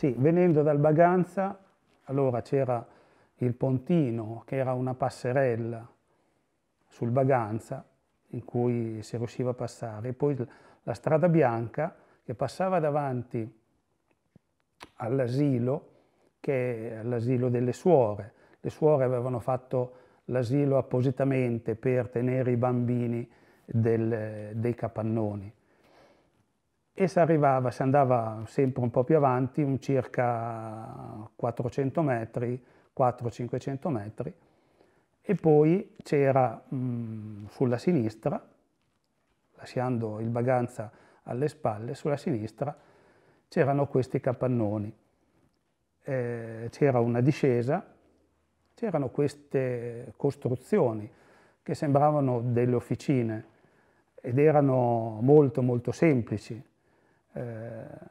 Sì, venendo dal Baganza, allora c'era il pontino, che era una passerella sul Baganza, in cui si riusciva a passare, e poi la strada bianca che passava davanti all'asilo, che è l'asilo delle suore. Le suore avevano fatto l'asilo appositamente per tenere i bambini del, dei capannoni e si arrivava, si andava sempre un po' più avanti, un circa 400 metri, 400-500 metri, e poi c'era mm, sulla sinistra, lasciando il Baganza alle spalle, sulla sinistra c'erano questi capannoni. Eh, c'era una discesa, c'erano queste costruzioni che sembravano delle officine ed erano molto molto semplici eh,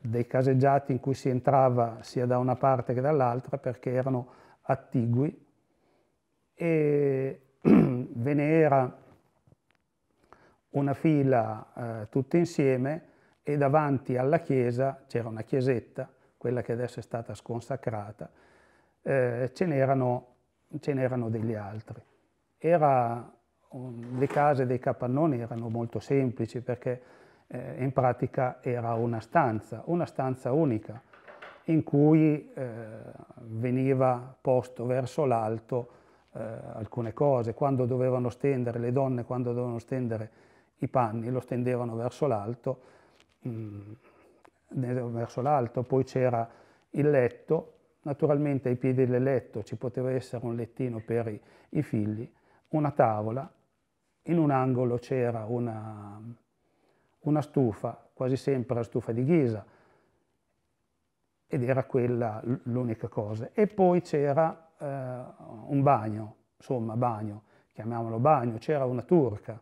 dei caseggiati in cui si entrava sia da una parte che dall'altra perché erano attigui e ve ne era una fila eh, tutte insieme e davanti alla chiesa c'era una chiesetta, quella che adesso è stata sconsacrata, eh, ce n'erano degli altri. Era, um, le case dei capannoni erano molto semplici perché eh, in pratica era una stanza, una stanza unica, in cui eh, veniva posto verso l'alto eh, alcune cose, quando dovevano stendere le donne, quando dovevano stendere i panni, lo stendevano verso l'alto, mm, verso l'alto, poi c'era il letto, naturalmente ai piedi del letto ci poteva essere un lettino per i, i figli, una tavola, in un angolo c'era una, una stufa, quasi sempre la stufa di ghisa, ed era quella l'unica cosa. E poi c'era eh, un bagno, insomma bagno, chiamiamolo bagno, c'era una turca,